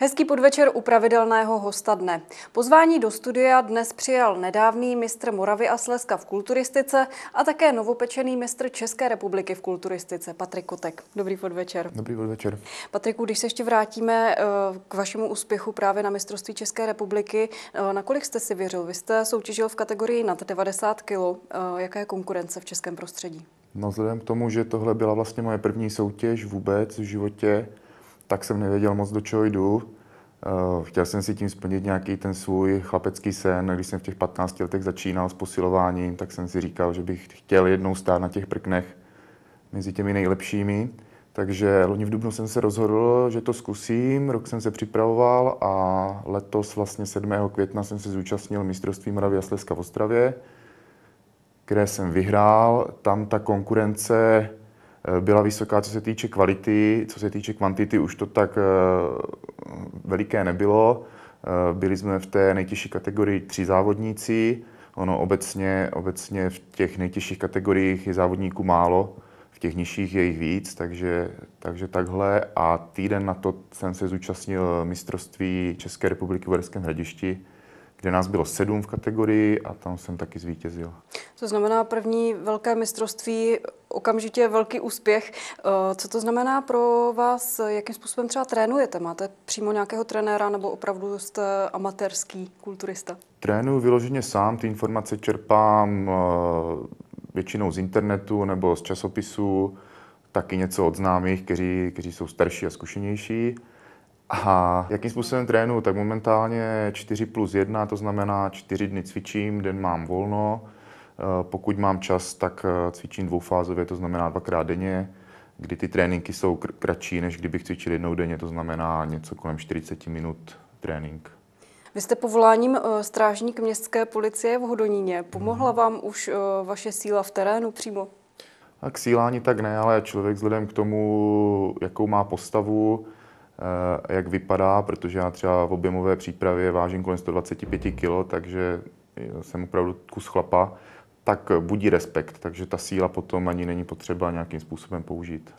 Hezký podvečer u pravidelného hosta dne. Pozvání do studia dnes přijal nedávný mistr Moravy a Slezska v kulturistice a také novopečený mistr České republiky v kulturistice Patrik Kotek. Dobrý podvečer. Dobrý podvečer. Patriku, když se ještě vrátíme eh, k vašemu úspěchu právě na mistrovství České republiky, eh, nakolik jste si věřil? Vy jste soutěžil v kategorii nad 90 kg. Eh, jaká je konkurence v českém prostředí? No vzhledem k tomu, že tohle byla vlastně moje první soutěž vůbec v životě, tak jsem nevěděl moc, do čeho jdu. Eh, chtěl jsem si tím splnit nějaký ten svůj chlapecký sen. Když jsem v těch 15 letech začínal s posilováním, tak jsem si říkal, že bych chtěl jednou stát na těch prknech mezi těmi nejlepšími. Takže loni v Dubnu jsem se rozhodl, že to zkusím, rok jsem se připravoval a letos vlastně 7. května jsem se zúčastnil mistrovství Moravy a Slezka v Ostravě, které jsem vyhrál. Tam ta konkurence Eh, byla vysoká, co se týče kvality, co se týče kvantity, už to tak eh, veliké nebylo. Eh, byli jsme v té nejtěžší kategorii tři závodníci. Ono obecně, obecně v těch nejtěžších kategoriích je závodníků málo, v těch nižších je jich víc, takže, takže takhle. A týden na to jsem se zúčastnil mistrovství České republiky v Uherském hradišti, kde nás bylo sedm v kategorii a tam jsem taky zvítězil. To znamená první velké mistrovství, okamžitě velký úspěch. Eh, co to znamená pro vás, jakým způsobem třeba trénujete? Máte přímo nějakého trenéra nebo opravdu jste amatérský kulturista? Trénuji vyloženě sám, ty informace čerpám eh, většinou z internetu nebo z časopisů, taky něco od známých, kteří, kteří jsou starší a zkušenější. A jakým způsobem trénuju? Tak momentálně 4 plus 1, to znamená 4 dny cvičím, den mám volno. Eh, pokud mám čas, tak eh, cvičím dvoufázově, to znamená dvakrát denně, kdy ty tréninky jsou kr- kratší, než kdybych cvičil jednou denně, to znamená něco kolem 40 minut trénink. Vy jste povoláním eh, strážník městské policie v Hodoníně. Pomohla vám už vaše síla v terénu přímo? A k sílání tak ne, ale člověk vzhledem k tomu, jakou má postavu, Eh, jak vypadá, protože já třeba v objemové přípravě vážím kolem 125 kg, takže jsem opravdu kus chlapa, tak budí respekt, takže ta síla potom ani není potřeba nějakým způsobem použít.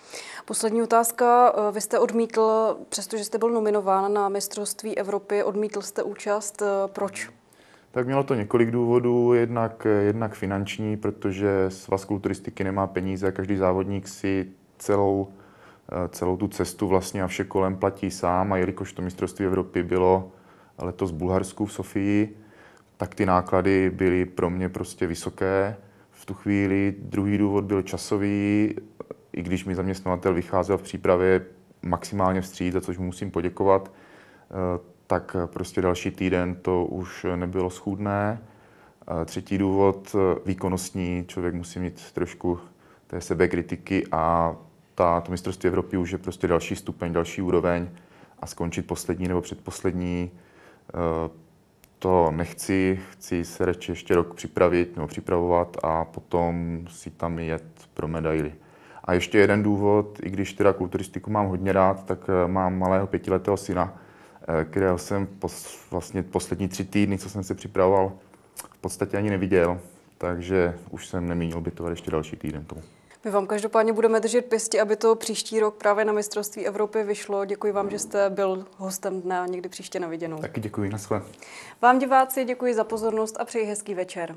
Poslední otázka. Eh, vy jste odmítl, přestože jste byl nominován na mistrovství Evropy, odmítl jste účast. Eh, proč? Tak mělo to několik důvodů, jednak, jednak finanční, protože Svaz kulturistiky nemá peníze každý závodník si celou Eh, celou tu cestu vlastně a vše kolem platí sám a jelikož to mistrovství Evropy bylo eh, letos v Bulharsku v Sofii, tak ty náklady byly pro mě prostě vysoké v tu chvíli. Druhý důvod byl časový, eh, i když mi zaměstnavatel vycházel v přípravě maximálně vstříc, za což mu musím poděkovat, tak prostě další týden to už nebylo schůdné. Třetí důvod, výkonnostní, člověk musí mít trošku té sebekritiky a ta, to mistrovství Evropy už je prostě další stupeň, další úroveň a skončit poslední nebo předposlední eh, to nechci, chci se radši ještě rok připravit nebo připravovat a potom si tam jet pro medaily. A ještě jeden důvod, i když teda kulturistiku mám hodně rád, tak eh, mám malého pětiletého syna, eh, kterého jsem pos, vlastně poslední tři týdny, co jsem se připravoval, v podstatě ani neviděl, takže už jsem nemínil bytovat ještě další týden tomu. My vám každopádně budeme držet pěsti, aby to příští rok právě na mistrovství Evropy vyšlo. Děkuji vám, že jste byl hostem dne a někdy příště na viděnou. Taky děkuji, naschle. Vám diváci děkuji za pozornost a přeji hezký večer.